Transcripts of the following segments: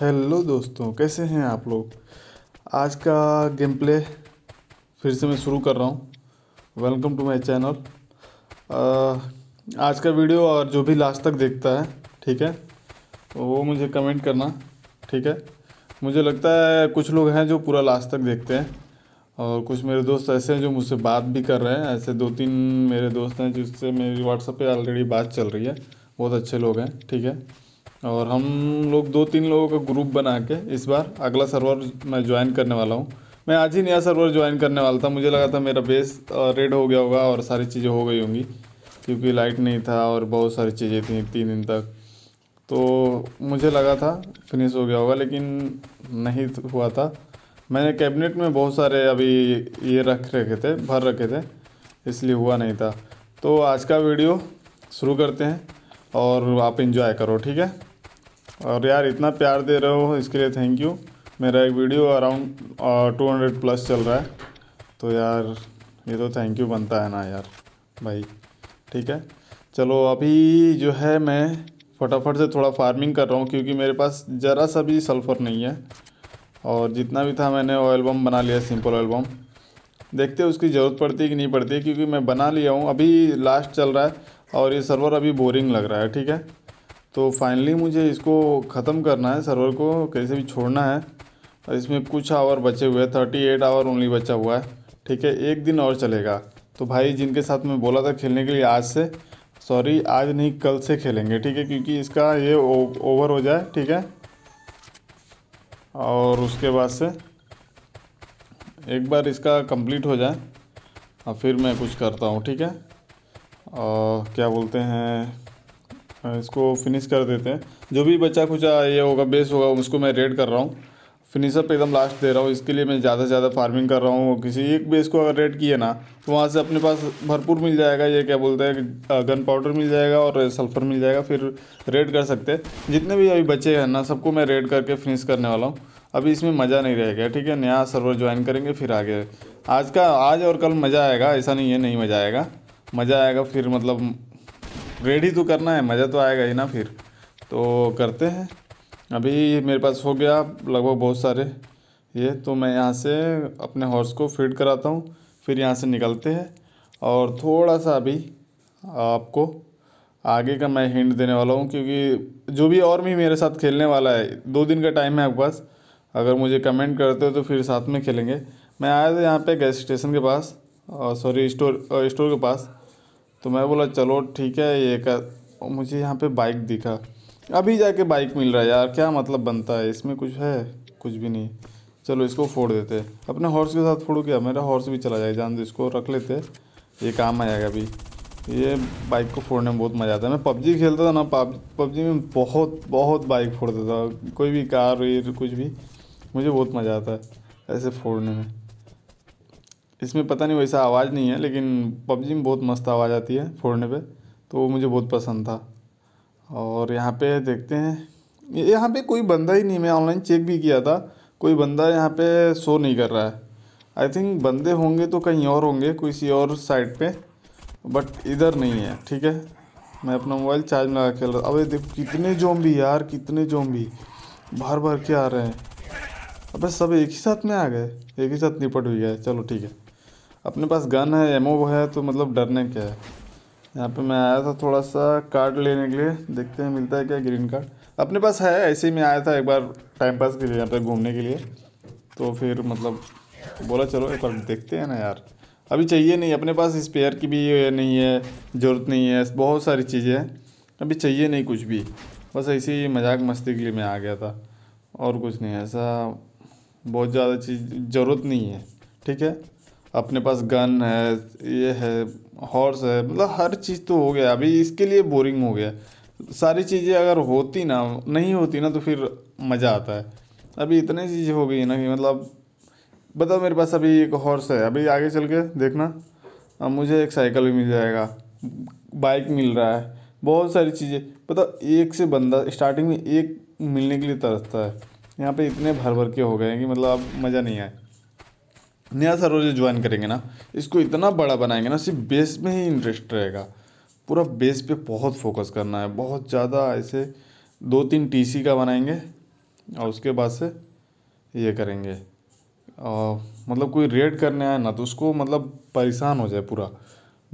hello दोस्तों कैसे हैं आप लोग आज का गेम प्ले फिर से मैं शुरू कर रहा हूँ वेलकम टू माय चैनल आज का वीडियो और जो भी लास्ट तक देखता है ठीक है वो मुझे कमेंट करना ठीक है मुझे लगता है कुछ लोग हैं जो पूरा लास्ट तक देखते हैं और कुछ मेरे दोस्त ऐसे हैं जो मुझसे बात भी कर रहे हैं ऐसे दो तीन मेरे दोस्त हैं जिससे मेरी व्हाट्सएप पे ऑलरेडी बात चल रही है बहुत अच्छे लोग हैं ठीक है और हम लोग दो तीन लोगों का ग्रुप बना के इस बार अगला सर्वर मैं ज्वाइन करने वाला हूँ मैं आज ही नया सर्वर ज्वाइन करने वाला था मुझे लगा था मेरा बेस रेड हो गया होगा और सारी चीज़ें हो गई होंगी क्योंकि लाइट नहीं था और बहुत सारी चीज़ें थी तीन दिन तक तो मुझे लगा था फिनिश हो गया होगा लेकिन नहीं तो हुआ था मैंने कैबिनेट में बहुत सारे अभी ये रख रखे थे भर रखे थे इसलिए हुआ नहीं था तो आज का वीडियो शुरू करते हैं और आप इन्जॉय करो ठीक है और यार इतना प्यार दे रहे हो इसके लिए थैंक यू मेरा एक video around two hundred plus चल रहा है तो यार ये तो थैंक यू बनता है ना यार भाई ठीक है चलो अभी जो है मैं फटाफट से थोड़ा फार्मिंग कर रहा हूँ क्योंकि मेरे पास ज़रा सा भी सल्फ़र नहीं है और जितना भी था मैंने वो एल्बम बना लिया सिंपल एल्बम देखते हैं उसकी ज़रूरत पड़ती है कि नहीं पड़ती क्योंकि मैं बना लिया हूँ अभी लास्ट चल रहा है और ये सर्वर अभी बोरिंग लग रहा है ठीक है तो फाइनली मुझे इसको ख़त्म करना है सर्वर को कैसे भी छोड़ना है और इसमें कुछ आवर बचे हुए हैं थर्टी एट आवर ओनली बचा हुआ है ठीक है एक दिन और चलेगा तो भाई जिनके साथ मैं बोला था खेलने के लिए आज से सॉरी आज नहीं कल से खेलेंगे ठीक है क्योंकि इसका ये ओवर हो जाए ठीक है और उसके बाद से एक बार इसका कंप्लीट हो जाए और फिर मैं कुछ करता हूँ ठीक है और क्या बोलते हैं इसको फिनिश कर देते हैं जो भी बचा खुचा ये होगा बेस होगा उसको मैं रेड कर रहा हूँ फिनिशअप एकदम लास्ट दे रहा हूँ इसके लिए मैं ज़्यादा से ज़्यादा फार्मिंग कर रहा हूँ किसी एक बेस को अगर रेड किया ना तो वहाँ से अपने पास भरपूर मिल जाएगा ये क्या बोलते हैं गन पाउडर मिल जाएगा और सल्फ़र मिल जाएगा फिर रेड कर सकते जितने भी अभी बचे हैं ना सबको मैं रेड करके फिनिश करने वाला हूँ अभी इसमें मज़ा नहीं रहेगा ठीक है नया सर्वर ज्वाइन करेंगे फिर आगे आज का आज और कल मज़ा आएगा ऐसा नहीं है नहीं मज़ा आएगा मज़ा आएगा फिर मतलब रेडी तो करना है मज़ा तो आएगा ही ना फिर तो करते हैं अभी मेरे पास हो गया लगभग बहुत सारे ये तो मैं यहाँ से अपने हॉर्स को फीड कराता हूँ फिर यहाँ से निकलते हैं और थोड़ा सा अभी आपको आगे का मैं हिंट देने वाला हूँ क्योंकि जो भी और भी मेरे साथ खेलने वाला है दो दिन का टाइम है आपके पास अगर मुझे कमेंट करते हो तो फिर साथ में खेलेंगे मैं आया था यहाँ पे गैस स्टेशन के पास सॉरी स्टोर स्टोर के पास तो मैं बोला चलो ठीक है ये कर मुझे यहाँ पे बाइक दिखा अभी जाके बाइक मिल रहा है यार क्या मतलब बनता है इसमें कुछ है कुछ भी नहीं चलो इसको फोड़ देते अपने हॉर्स के साथ फोड़ गया मेरा हॉर्स भी चला जाए जान दो इसको रख लेते ये काम आ जाएगा अभी ये बाइक को फोड़ने में बहुत मज़ा आता है मैं पबजी खेलता था ना पबजी में बहुत बहुत बाइक फोड़ता था कोई भी कार कुछ भी मुझे बहुत मज़ा आता है ऐसे फोड़ने में इसमें पता नहीं वैसा आवाज़ नहीं है लेकिन पबजी में बहुत मस्त आवाज़ आती है फोड़ने पे तो वो मुझे बहुत पसंद था और यहाँ पे देखते हैं यहाँ पे कोई बंदा ही नहीं मैं ऑनलाइन चेक भी किया था कोई बंदा यहाँ पे शो नहीं कर रहा है आई थिंक बंदे होंगे तो कहीं और होंगे किसी और साइड पर बट इधर नहीं है ठीक है मैं अपना मोबाइल चार्ज में लगा खेल रहा अब देखो कितने जोम्बी यार कितने भी बार बार के आ रहे हैं अबे सब एक ही साथ में आ गए एक ही साथ निपट हुई है चलो ठीक है अपने पास गन है एमओ है तो मतलब डरने क्या है यहाँ पे मैं आया था थोड़ा सा कार्ड लेने के लिए देखते हैं मिलता है क्या ग्रीन कार्ड अपने पास है ऐसे ही मैं आया था एक बार टाइम पास के लिए यहाँ पे घूमने के लिए तो फिर मतलब बोला चलो एक बार देखते हैं ना यार अभी चाहिए नहीं अपने पास स्पेयर की भी नहीं है ज़रूरत नहीं है बहुत सारी चीज़ें हैं अभी चाहिए नहीं कुछ भी बस ऐसे ही मजाक मस्ती के लिए मैं आ गया था और कुछ नहीं ऐसा बहुत ज़्यादा चीज़ ज़रूरत नहीं है ठीक है अपने पास गन है ये है हॉर्स है मतलब हर चीज़ तो हो गया अभी इसके लिए बोरिंग हो गया सारी चीज़ें अगर होती ना नहीं होती ना तो फिर मज़ा आता है अभी इतनी चीज़ें हो गई ना कि मतलब बताओ मेरे पास अभी एक हॉर्स है अभी आगे चल के देखना अब मुझे एक साइकिल भी मिल जाएगा बाइक मिल रहा है बहुत सारी चीज़ें पता एक से बंदा स्टार्टिंग में एक मिलने के लिए तरसता है यहाँ पे इतने भर भर के हो गए हैं कि मतलब अब मज़ा नहीं आए नया सर्वर जो ज्वाइन करेंगे ना इसको इतना बड़ा बनाएंगे ना सिर्फ बेस में ही इंटरेस्ट रहेगा पूरा बेस पे बहुत फोकस करना है बहुत ज़्यादा ऐसे दो तीन टीसी का बनाएंगे और उसके बाद से ये करेंगे और मतलब कोई रेड करने आए ना तो उसको मतलब परेशान हो जाए पूरा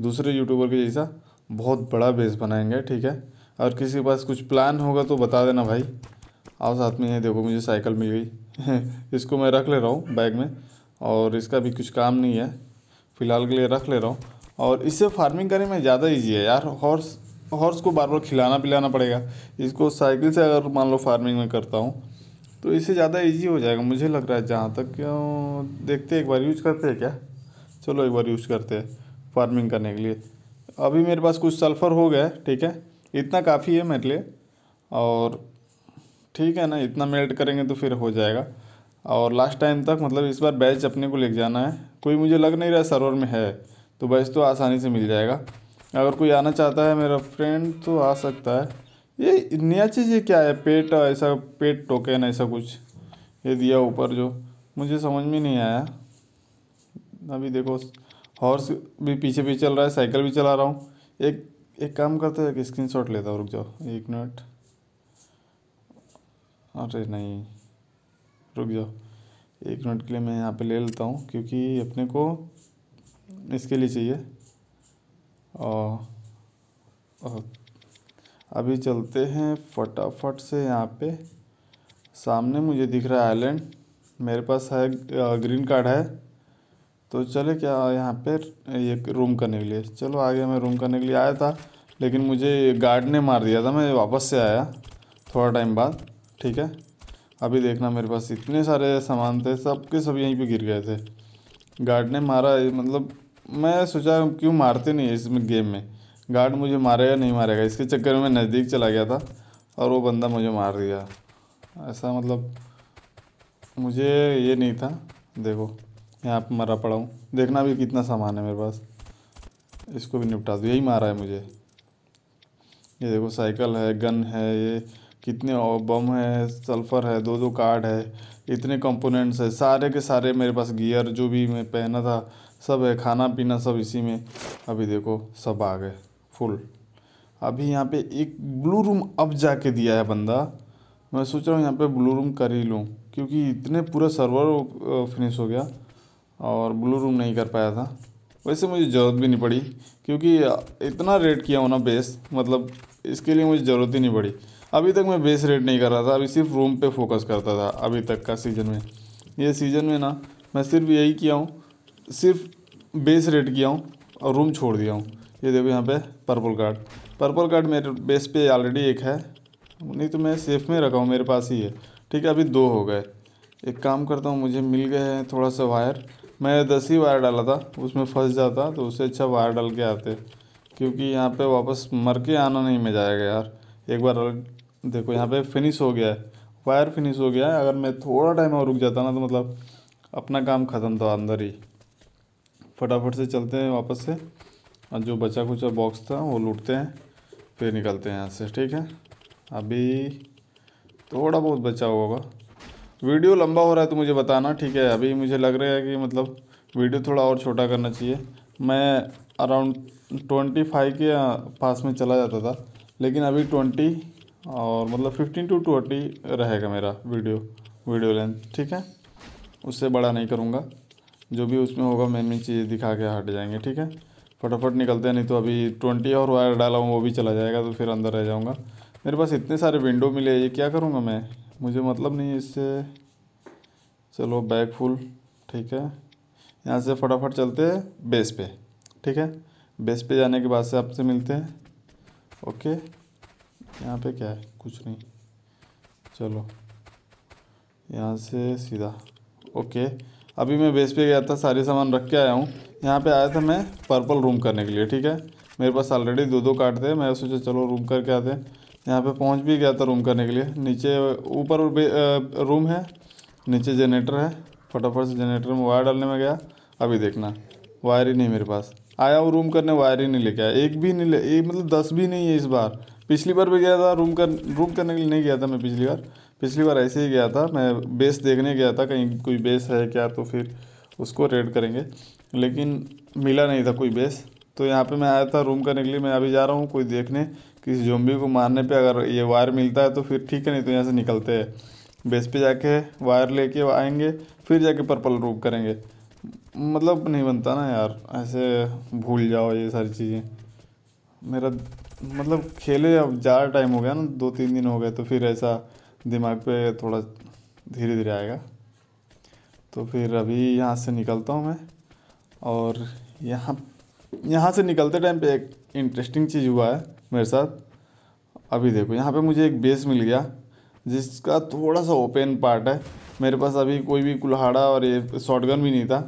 दूसरे यूट्यूबर के जैसा बहुत बड़ा बेस बनाएंगे ठीक है और किसी के पास कुछ प्लान होगा तो बता देना भाई और साथ में देखो मुझे साइकिल मिल गई इसको मैं रख ले रहा हूँ बैग में और इसका भी कुछ काम नहीं है फ़िलहाल के लिए रख ले रहा हूँ और इससे फार्मिंग करने में ज़्यादा ईजी है यार हॉर्स हॉर्स को बार बार खिलाना पिलाना पड़ेगा इसको साइकिल से अगर मान लो फार्मिंग में करता हूँ तो इससे ज़्यादा ईजी हो जाएगा मुझे लग रहा है जहाँ तक देखते एक बार यूज़ करते हैं क्या चलो एक बार यूज़ करते हैं फार्मिंग करने के लिए अभी मेरे पास कुछ सल्फ़र हो गया ठीक है इतना काफ़ी है मेरे लिए और ठीक है ना इतना मेल्ट करेंगे तो फिर हो जाएगा और लास्ट टाइम तक मतलब इस बार बैच अपने को लेके जाना है कोई मुझे लग नहीं रहा सर्वर में है तो बैच तो आसानी से मिल जाएगा अगर कोई आना चाहता है मेरा फ्रेंड तो आ सकता है ये नया चीज़ ये क्या है पेट ऐसा पेट टोकन ऐसा कुछ ये दिया ऊपर जो मुझे समझ में नहीं आया अभी देखो हॉर्स भी पीछे भी चल रहा है साइकिल भी चला रहा हूँ एक एक काम करते हैं एक स्क्रीन शॉट लेता हूँ रुक जाओ एक मिनट हाँ, अरे नहीं रुक जाओ एक मिनट के लिए मैं यहाँ पे ले लेता हूँ क्योंकि अपने को इसके लिए चाहिए और, अभी चलते हैं फटाफट से यहाँ पे सामने मुझे दिख रहा है आइलैंड मेरे पास है ग्रीन कार्ड है तो चले क्या यहाँ पे ये रूम करने के लिए चलो आगे मैं रूम करने के लिए आया था लेकिन मुझे गार्ड ने मार दिया था मैं वापस से आया थोड़ा टाइम बाद ठीक है अभी देखना मेरे पास इतने सारे सामान थे सब के सब यहीं पे गिर गए थे गार्ड ने मारा मतलब मैं सोचा क्यों मारते नहीं है इस गेम में गार्ड मुझे मारेगा नहीं मारेगा इसके चक्कर में नज़दीक चला गया था और वो बंदा मुझे मार दिया ऐसा मतलब मुझे ये नहीं था देखो यहाँ पर मरा पड़ा हूँ देखना अभी कितना सामान है मेरे पास इसको भी निपटा दो यही मारा है मुझे ये देखो साइकिल है गन है ये कितने बम है सल्फ़र है दो दो कार्ड है इतने कंपोनेंट्स है सारे के सारे मेरे पास गियर जो भी मैं पहना था सब है खाना पीना सब इसी में अभी देखो सब आ गए फुल अभी यहाँ पे एक ब्लू रूम अब जाके दिया है बंदा मैं सोच रहा हूँ यहाँ पे ब्लू रूम कर ही लूँ क्योंकि इतने पूरा सर्वर फिनिश हो गया और ब्लू रूम नहीं कर पाया था वैसे मुझे ज़रूरत भी नहीं पड़ी क्योंकि इतना रेट किया होना बेस मतलब इसके लिए मुझे ज़रूरत ही नहीं पड़ी अभी तक मैं बेस रेट नहीं कर रहा था अभी सिर्फ रूम पे फोकस करता था अभी तक का सीज़न में ये सीज़न में ना मैं सिर्फ यही किया हूँ सिर्फ बेस रेड किया हूँ और रूम छोड़ दिया हूँ ये देखो यहाँ पे पर्पल कार्ड पर्पल कार्ड मेरे बेस पे ऑलरेडी एक है नहीं तो मैं सेफ में रखा हूँ मेरे पास ही है ठीक है अभी दो हो गए एक काम करता हूँ मुझे मिल गए हैं थोड़ा सा वायर मैं दस ही वायर डाला था उसमें फंस जाता तो उससे अच्छा वायर डाल के आते क्योंकि यहाँ पे वापस मर के आना नहीं मैं जाएगा यार एक बार देखो यहाँ पे फिनिश हो गया है वायर फिनिश हो गया है अगर मैं थोड़ा टाइम और रुक जाता ना तो मतलब अपना काम ख़त्म था अंदर ही फटाफट से चलते हैं वापस से और जो बचा कुचा बॉक्स था वो लूटते हैं फिर निकलते हैं यहाँ से ठीक है अभी थोड़ा बहुत बचा होगा वीडियो लंबा हो रहा है तो मुझे बताना ठीक है अभी मुझे लग रहा है कि मतलब वीडियो थोड़ा और छोटा करना चाहिए मैं अराउंड ट्वेंटी फाइव के पास में चला जाता था लेकिन अभी ट्वेंटी और मतलब फिफ्टीन टू ट्वेंटी रहेगा मेरा वीडियो वीडियो लेंथ ठीक है उससे बड़ा नहीं करूँगा जो भी उसमें होगा मेन मेन चीज़ दिखा के हट जाएंगे ठीक है फटाफट निकलते हैं नहीं तो अभी ट्वेंटी और वायर डाला हूँ वो भी चला जाएगा तो फिर अंदर रह जाऊँगा मेरे पास इतने सारे विंडो मिले ये क्या करूँगा मैं मुझे मतलब नहीं इससे चलो बैग फुल ठीक है यहाँ से फटाफट चलते हैं बेस पे ठीक है बेस पे जाने के बाद से आपसे मिलते हैं ओके यहाँ पे क्या है कुछ नहीं चलो यहाँ से सीधा ओके अभी मैं बेस पे गया था सारे सामान रख के आया हूँ यहाँ पे आया था मैं पर्पल रूम करने के लिए ठीक है मेरे पास ऑलरेडी दो दो कार्ड थे मैं सोचा चलो रूम करके आते हैं यहाँ पे पहुँच भी गया था रूम करने के लिए नीचे ऊपर रूम है नीचे जनरेटर है फटाफट से जनरेटर में वायर डालने में गया अभी देखना वायर ही नहीं मेरे पास आया हूँ रूम करने वायर ही नहीं लेके आया एक भी नहीं ले एक मतलब दस भी नहीं है इस बार पिछली बार भी गया था रूम कर रूम करने के लिए नहीं गया था मैं पिछली बार पिछली बार ऐसे ही गया था मैं बेस देखने गया था कहीं कोई बेस है क्या तो फिर उसको रेड करेंगे लेकिन मिला नहीं था कोई बेस तो यहाँ पे मैं आया था रूम करने के लिए मैं अभी जा रहा हूँ कोई देखने किसी जोम्बी को मारने पे अगर ये वायर मिलता है तो फिर ठीक है नहीं तो यहाँ से निकलते हैं बेस पे जाके वायर लेके आएंगे फिर जाके पर्पल रूम करेंगे मतलब नहीं बनता ना यार ऐसे भूल जाओ ये सारी चीज़ें मेरा मतलब खेले अब ज़्यादा टाइम हो गया ना दो तीन दिन हो गए तो फिर ऐसा दिमाग पे थोड़ा धीरे धीरे आएगा तो फिर अभी यहाँ से निकलता हूँ मैं और यहाँ यहाँ से निकलते टाइम पे एक इंटरेस्टिंग चीज़ हुआ है मेरे साथ अभी देखो यहाँ पे मुझे एक बेस मिल गया जिसका थोड़ा सा ओपन पार्ट है मेरे पास अभी कोई भी कुल्हाड़ा और ये गन भी नहीं था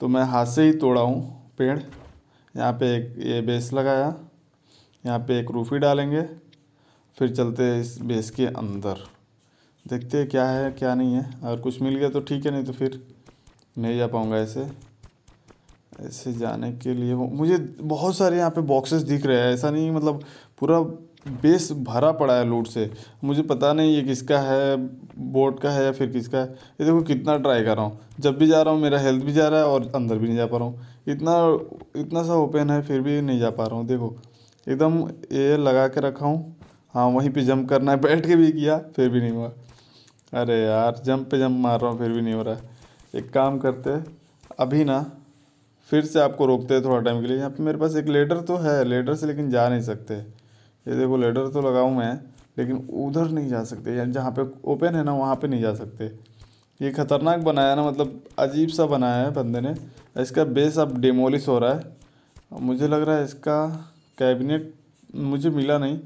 तो मैं हाथ से ही तोड़ा हूँ पेड़ यहाँ पे एक ये बेस लगाया यहाँ पे एक रूफ़ी डालेंगे फिर चलते हैं इस बेस के अंदर देखते हैं क्या है क्या नहीं है अगर कुछ मिल गया तो ठीक है नहीं तो फिर नहीं जा पाऊँगा ऐसे ऐसे जाने के लिए वो मुझे बहुत सारे यहाँ पे बॉक्सेस दिख रहे हैं ऐसा नहीं मतलब पूरा बेस भरा पड़ा है लूट से मुझे पता नहीं ये किसका है बोर्ड का है या फिर किसका है ये देखो कितना ट्राई कर रहा हूँ जब भी जा रहा हूँ मेरा हेल्थ भी जा रहा है और अंदर भी नहीं जा पा रहा हूँ इतना इतना सा ओपन है फिर भी नहीं जा पा रहा हूँ देखो एकदम ये लगा के रखा हूँ हाँ वहीं पे जंप करना है बैठ के भी किया फिर भी नहीं हुआ अरे यार जंप पे जंप मार रहा हूँ फिर भी नहीं हो रहा है एक काम करते अभी ना फिर से आपको रोकते हैं थोड़ा टाइम के लिए यहाँ पे मेरे पास एक लेडर तो है लेडर से लेकिन जा नहीं सकते ये देखो लेडर तो लगाऊँ मैं लेकिन उधर नहीं जा सकते यानी जहाँ पे ओपन है ना वहाँ पे नहीं जा सकते ये खतरनाक बनाया ना मतलब अजीब सा बनाया है बंदे ने इसका बेस अब डिमोलिश हो रहा है मुझे लग रहा है इसका कैबिनेट मुझे मिला नहीं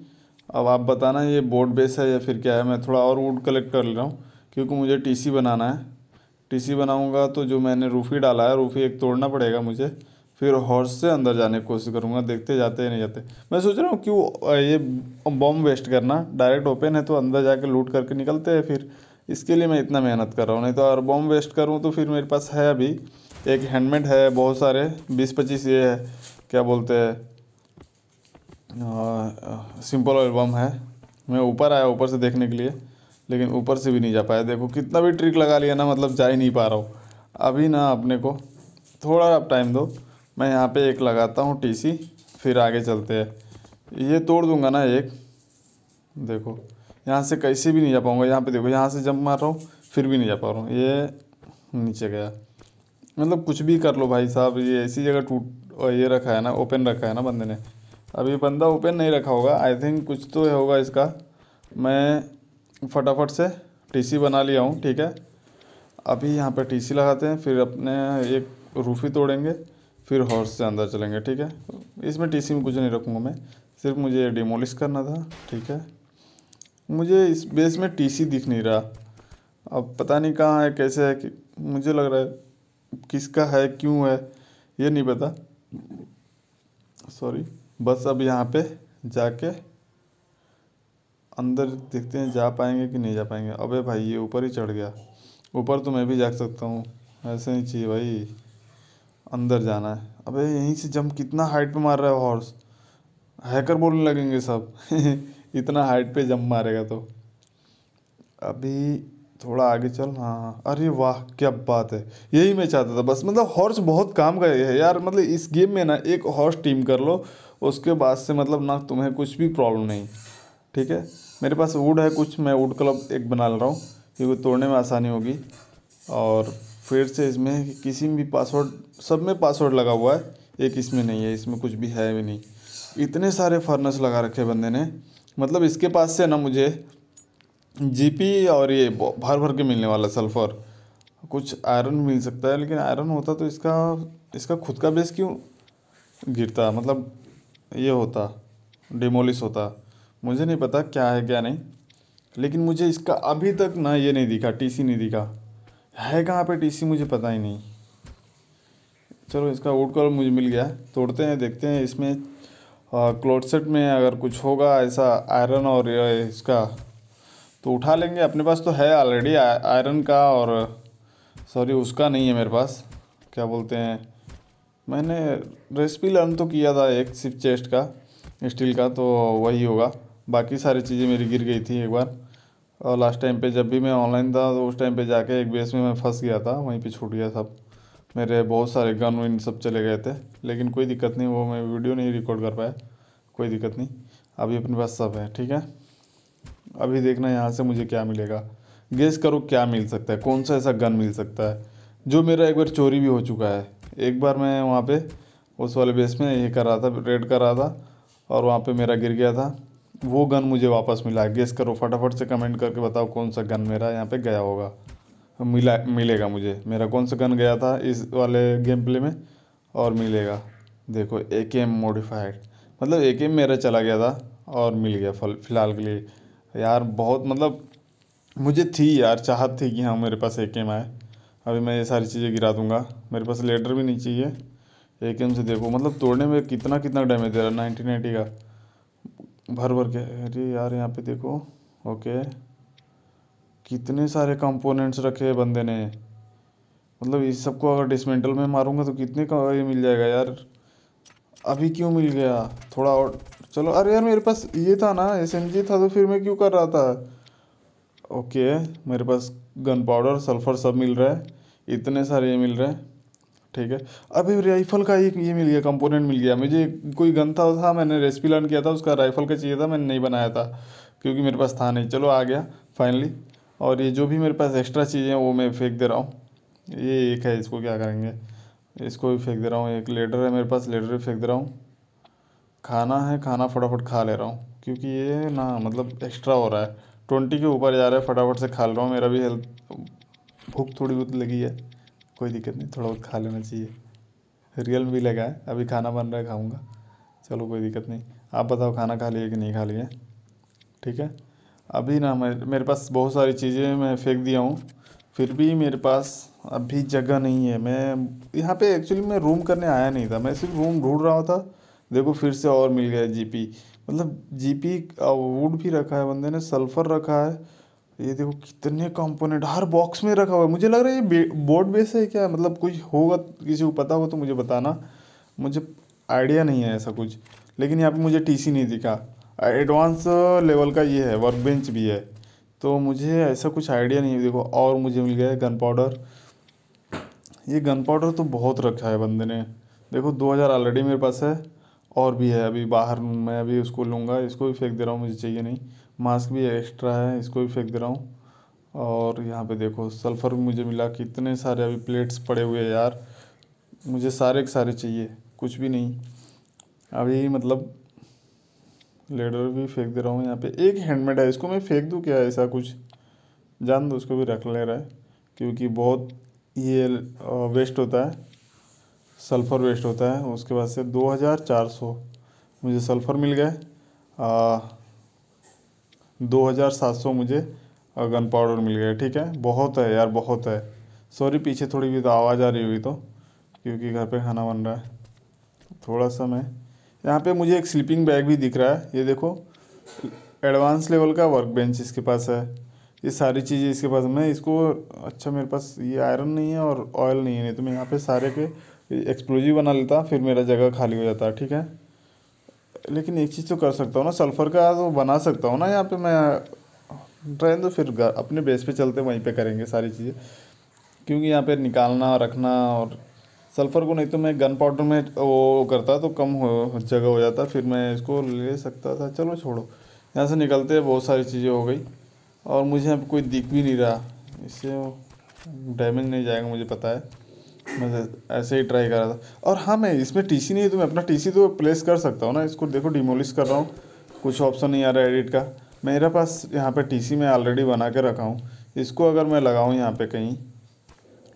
अब आप बताना ये बोर्ड बेस है या फिर क्या है मैं थोड़ा और वुड कलेक्ट कर ले रहा हूँ क्योंकि मुझे टीसी बनाना है टीसी बनाऊँगा तो जो मैंने रूफी डाला है रूफी एक तोड़ना पड़ेगा मुझे फिर हॉर्स से अंदर जाने की कोशिश करूँगा देखते जाते नहीं जाते मैं सोच रहा हूँ क्यों ये बॉम्ब वेस्ट करना डायरेक्ट ओपन है तो अंदर जाके लूट करके निकलते हैं फिर इसके लिए मैं इतना मेहनत कर रहा हूँ नहीं तो अगर बॉम्ब वेस्ट करूँ तो फिर मेरे पास है अभी एक हैंडमेड है बहुत सारे बीस पच्चीस ये है क्या बोलते हैं सिंपल एल्बम है मैं ऊपर आया ऊपर से देखने के लिए लेकिन ऊपर से भी नहीं जा पाया देखो कितना भी ट्रिक लगा लिया ना मतलब जा ही नहीं पा रहा हूँ अभी ना अपने को थोड़ा आप टाइम दो मैं यहाँ पे एक लगाता हूँ टीसी फिर आगे चलते हैं ये तोड़ दूंगा ना एक देखो यहाँ से कैसे भी नहीं जा पाऊँगा यहाँ पे देखो यहाँ से जंप मार रहा हूँ फिर भी नहीं जा पा रहा हूँ ये नीचे गया मतलब कुछ भी कर लो भाई साहब ये ऐसी जगह टूट ये रखा है ना ओपन रखा है ना बंदे ने अभी बंदा ओपन नहीं रखा होगा आई थिंक कुछ तो होगा इसका मैं फटाफट से टीसी बना लिया हूँ ठीक है अभी यहाँ पे टीसी लगाते हैं फिर अपने एक रूफी तोड़ेंगे फिर हॉर्स से अंदर चलेंगे ठीक है इसमें टीसी में कुछ नहीं रखूँगा मैं सिर्फ मुझे डिमोलिश करना था ठीक है मुझे इस बेस में टीसी दिख नहीं रहा अब पता नहीं कहाँ है कैसे है कि मुझे लग रहा है किसका है क्यों है ये नहीं पता सॉरी बस अब यहाँ पे जाके अंदर देखते हैं जा पाएंगे कि नहीं जा पाएंगे अबे भाई ये ऊपर ही चढ़ गया ऊपर तो मैं भी जा सकता हूँ ऐसे ही चाहिए भाई अंदर जाना है अबे यहीं से जंप कितना हाइट पे मार रहा है हॉर्स हैकर बोलने लगेंगे सब इतना हाइट पे जंप मारेगा तो अभी थोड़ा आगे चल हाँ, हाँ अरे वाह क्या बात है यही मैं चाहता था बस मतलब हॉर्स बहुत काम का है यार मतलब इस गेम में ना एक हॉर्स टीम कर लो उसके बाद से मतलब ना तुम्हें कुछ भी प्रॉब्लम नहीं ठीक है मेरे पास वुड है कुछ मैं वुड क्लब एक बना ले रहा हूँ क्योंकि तोड़ने में आसानी होगी और फिर से इसमें किसी में भी पासवर्ड सब में पासवर्ड लगा हुआ है एक इसमें नहीं है इसमें कुछ भी है भी नहीं इतने सारे फर्नस लगा रखे बंदे ने मतलब इसके पास से ना मुझे जीपी और ये भर भर के मिलने वाला सल्फ़र कुछ आयरन मिल सकता है लेकिन आयरन होता तो इसका इसका खुद का बेस क्यों गिरता मतलब ये होता डिमोलिश होता मुझे नहीं पता क्या है क्या नहीं लेकिन मुझे इसका अभी तक ना ये नहीं दिखा टीसी नहीं दिखा है कहाँ पे टीसी मुझे पता ही नहीं चलो इसका वुड कलर मुझे मिल गया तोड़ते हैं देखते हैं इसमें सेट में अगर कुछ होगा ऐसा आयरन और इसका तो उठा लेंगे अपने पास तो है ऑलरेडी आयरन का और सॉरी उसका नहीं है मेरे पास क्या बोलते हैं मैंने रेसिपी लर्न तो किया था एक सिर्फ चेस्ट का स्टील का तो वही होगा बाकी सारी चीज़ें मेरी गिर गई थी एक बार और लास्ट टाइम पे जब भी मैं ऑनलाइन था तो उस टाइम पे जाके एक बेस में मैं फंस गया था वहीं पे छूट गया सब मेरे बहुत सारे गन विन सब चले गए थे लेकिन कोई दिक्कत नहीं वो मैं वीडियो नहीं रिकॉर्ड कर पाया कोई दिक्कत नहीं अभी अपने पास सब है ठीक है अभी देखना यहाँ से मुझे क्या मिलेगा गेस करो क्या मिल सकता है कौन सा ऐसा गन मिल सकता है जो मेरा एक बार चोरी भी हो चुका है एक बार मैं वहाँ पे उस वाले बेस में ये कर रहा था रेड कर रहा था और वहाँ पे मेरा गिर गया था वो गन मुझे वापस मिला गेस करो फटाफट से कमेंट करके बताओ कौन सा गन मेरा यहाँ पे गया होगा मिला मिलेगा मुझे मेरा कौन सा गन गया था इस वाले गेम प्ले में और मिलेगा देखो ए के एम मोडिफाइड मतलब ए के एम मेरा चला गया था और मिल गया फल फिलहाल के लिए यार बहुत मतलब मुझे थी यार चाहत थी कि हाँ मेरे पास ए के एम आए अभी मैं ये सारी चीज़ें गिरा दूंगा मेरे पास लेटर भी नहीं चाहिए एक एम से देखो मतलब तोड़ने में कितना कितना डैमेज दे रहा है नाइनटीन एटी का भर भर के अरे यार यहाँ पे देखो ओके कितने सारे कंपोनेंट्स रखे हैं बंदे ने मतलब इस सबको अगर डिसमेंटल में मारूंगा तो कितने का ये मिल जाएगा यार अभी क्यों मिल गया थोड़ा और चलो अरे यार मेरे पास ये था ना एस था तो फिर मैं क्यों कर रहा था ओके मेरे पास गन पाउडर सल्फ़र सब मिल रहा है इतने सारे ये मिल रहे हैं ठीक है अभी राइफ़ल का एक ये मिल गया कंपोनेंट मिल गया मुझे कोई गन था था मैंने रेसिपी लर्न किया था उसका राइफ़ल का चाहिए था मैंने नहीं बनाया था क्योंकि मेरे पास था नहीं चलो आ गया फाइनली और ये जो भी मेरे पास एक्स्ट्रा चीज़ें हैं वो मैं फेंक दे रहा हूँ ये एक है इसको क्या करेंगे इसको भी फेंक दे रहा हूँ एक लेडर है मेरे पास लेडर भी फेंक दे रहा हूँ खाना है खाना फटाफट खा ले रहा हूँ क्योंकि ये ना मतलब एक्स्ट्रा हो रहा है ट्वेंटी के ऊपर जा रहा है फटाफट से खा रहा हूँ मेरा भी हेल्थ भूख थोड़ी बहुत लगी है कोई दिक्कत नहीं थोड़ा बहुत खा लेना चाहिए रियल भी लगा है अभी खाना बन रहा है खाऊँगा चलो कोई दिक्कत नहीं आप बताओ खाना खा लिए कि नहीं खा लिए ठीक है अभी ना मेरे पास बहुत सारी चीज़ें मैं फेंक दिया हूँ फिर भी मेरे पास अभी जगह नहीं है मैं यहाँ पे एक्चुअली मैं रूम करने आया नहीं था मैं सिर्फ रूम ढूंढ रहा था देखो फिर से और मिल गया जीपी मतलब जीपी वुड भी रखा है बंदे ने सल्फर रखा है ये देखो कितने कंपोनेंट हर बॉक्स में रखा हुआ है मुझे लग रहा है ये बोर्ड बेस है क्या मतलब कुछ होगा किसी को पता हो तो मुझे बताना मुझे आइडिया नहीं है ऐसा कुछ लेकिन यहाँ पे मुझे टीसी नहीं दिखा एडवांस लेवल का ये है वर्क बेंच भी है तो मुझे ऐसा कुछ आइडिया नहीं है देखो और मुझे मिल गया है गन पाउडर ये गन पाउडर तो बहुत रखा है बंदे ने देखो दो ऑलरेडी मेरे पास है और भी है अभी बाहर मैं अभी उसको लूँगा इसको भी फेंक दे रहा हूँ मुझे चाहिए नहीं मास्क भी एक्स्ट्रा है इसको भी फेंक दे रहा हूँ और यहाँ पे देखो सल्फ़र भी मुझे मिला कि इतने सारे अभी प्लेट्स पड़े हुए हैं यार मुझे सारे के सारे चाहिए कुछ भी नहीं अभी मतलब लेडर भी फेंक दे रहा हूँ यहाँ पे एक हैंडमेड है इसको मैं फेंक दूँ क्या ऐसा कुछ जान दो उसको भी रख ले रहा है क्योंकि बहुत ये वेस्ट होता है सल्फ़र वेस्ट होता है उसके बाद से 2400 मुझे सल्फ़र मिल गए दो हज़ार सात सौ मुझे गन पाउडर मिल गया ठीक है बहुत है यार बहुत है सॉरी पीछे थोड़ी भी तो आवाज़ आ रही हुई तो क्योंकि घर पे खाना बन रहा है थोड़ा सा मैं यहाँ पे मुझे एक स्लीपिंग बैग भी दिख रहा है ये देखो एडवांस लेवल का वर्क बेंच इसके पास है ये सारी चीज़ें इसके पास मैं इसको अच्छा मेरे पास ये आयरन नहीं है और ऑयल नहीं है नहीं तो मैं यहाँ पे सारे के एक्सप्लोजिव बना लेता फिर मेरा जगह खाली हो जाता ठीक है लेकिन एक चीज़ तो कर सकता हूँ ना सल्फ़र का तो बना सकता हूँ ना यहाँ पे मैं ट्रेन तो फिर अपने बेस पे चलते वहीं पे करेंगे सारी चीज़ें क्योंकि यहाँ पे निकालना रखना और सल्फ़र को नहीं तो मैं गन पाउडर में वो करता तो कम हो जगह हो जाता फिर मैं इसको ले सकता था चलो छोड़ो यहाँ से निकलते बहुत सारी चीज़ें हो गई और मुझे यहाँ कोई दिख भी नहीं रहा इससे डैमेज नहीं जाएगा मुझे पता है मैं ऐसे ही ट्राई करा था और हाँ मैं इसमें सी नहीं है तो मैं अपना सी तो प्लेस कर सकता हूँ ना इसको देखो डिमोलिश कर रहा हूँ कुछ ऑप्शन नहीं आ रहा एडिट का मेरे पास यहाँ पे टीसी मैं ऑलरेडी बना के रखा हूँ इसको अगर मैं लगाऊँ यहाँ पे कहीं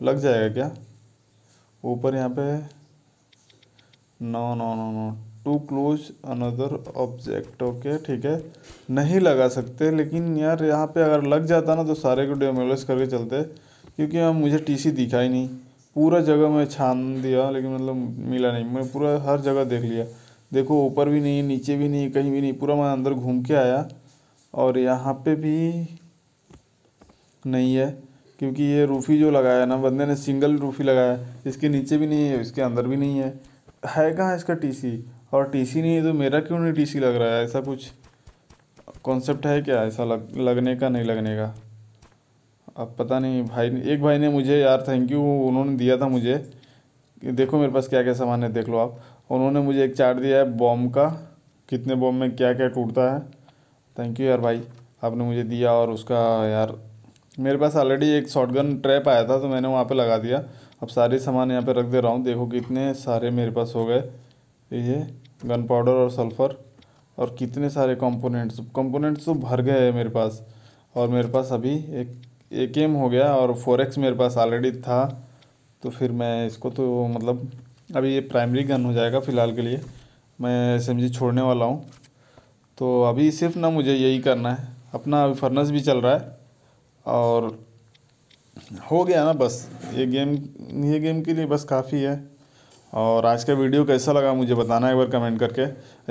लग जाएगा क्या ऊपर यहाँ पे no no no no too close another object okay ठीक है नहीं लगा सकते लेकिन यार यहाँ पे अगर लग जाता ना तो सारे को डिमोलिश करके चलते क्योंकि मुझे टीसी दिखा ही नहीं पूरा जगह मैं छान दिया लेकिन मतलब मिला नहीं मैं पूरा हर जगह देख लिया देखो ऊपर भी नहीं नीचे भी नहीं कहीं भी नहीं पूरा मैं अंदर घूम के आया और यहाँ पे भी नहीं है क्योंकि ये रूफ़ी जो लगाया ना बंदे ने सिंगल रूफ़ी लगाया इसके नीचे भी नहीं है इसके अंदर भी नहीं है है कहाँ इसका टीसी और टीसी नहीं है तो मेरा क्यों नहीं टीसी लग रहा है ऐसा कुछ कॉन्सेप्ट है क्या ऐसा लग लगने का नहीं लगने का अब पता नहीं भाई एक भाई ने मुझे यार थैंक यू उन्होंने दिया था मुझे कि देखो मेरे पास क्या क्या सामान है देख लो आप उन्होंने मुझे एक चार्ट दिया है बॉम्ब का कितने बॉम्ब में क्या क्या टूटता है थैंक यू यार भाई आपने मुझे दिया और उसका यार मेरे पास ऑलरेडी एक गन ट्रैप आया था तो मैंने वहाँ पर लगा दिया अब सारे सामान यहाँ पर रख दे रहा हूँ देखो कितने सारे मेरे पास हो गए ये गन पाउडर और सल्फ़र और कितने सारे कंपोनेंट्स कंपोनेंट्स तो भर गए हैं मेरे पास और मेरे पास अभी एक ए के एम हो गया और फोर एक्स मेरे पास ऑलरेडी था तो फिर मैं इसको तो मतलब अभी ये प्राइमरी गन हो जाएगा फ़िलहाल के लिए मैं एस एम जी छोड़ने वाला हूँ तो अभी सिर्फ ना मुझे यही करना है अपना अभी फर्नस भी चल रहा है और हो गया ना बस ये गेम ये गेम के लिए बस काफ़ी है और आज का वीडियो कैसा लगा मुझे बताना एक बार कमेंट करके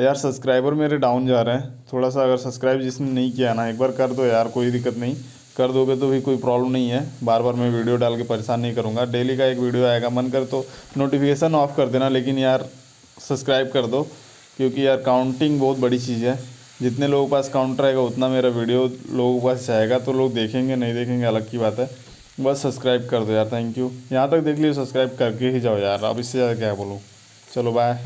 यार सब्सक्राइबर मेरे डाउन जा रहे हैं थोड़ा सा अगर सब्सक्राइब जिसने नहीं किया ना एक बार कर दो यार कोई दिक्कत नहीं कर दोगे तो भी कोई प्रॉब्लम नहीं है बार बार मैं वीडियो डाल के परेशान नहीं करूँगा डेली का एक वीडियो आएगा मन कर तो नोटिफिकेशन ऑफ कर देना लेकिन यार सब्सक्राइब कर दो क्योंकि यार काउंटिंग बहुत बड़ी चीज़ है जितने लोगों के पास काउंटर आएगा उतना मेरा वीडियो लोगों के पास जाएगा तो लोग देखेंगे नहीं देखेंगे अलग की बात है बस सब्सक्राइब कर दो यार थैंक यू यहाँ तक देख लीजिए सब्सक्राइब करके ही जाओ यार अब इससे ज़्यादा क्या बोलूँ चलो बाय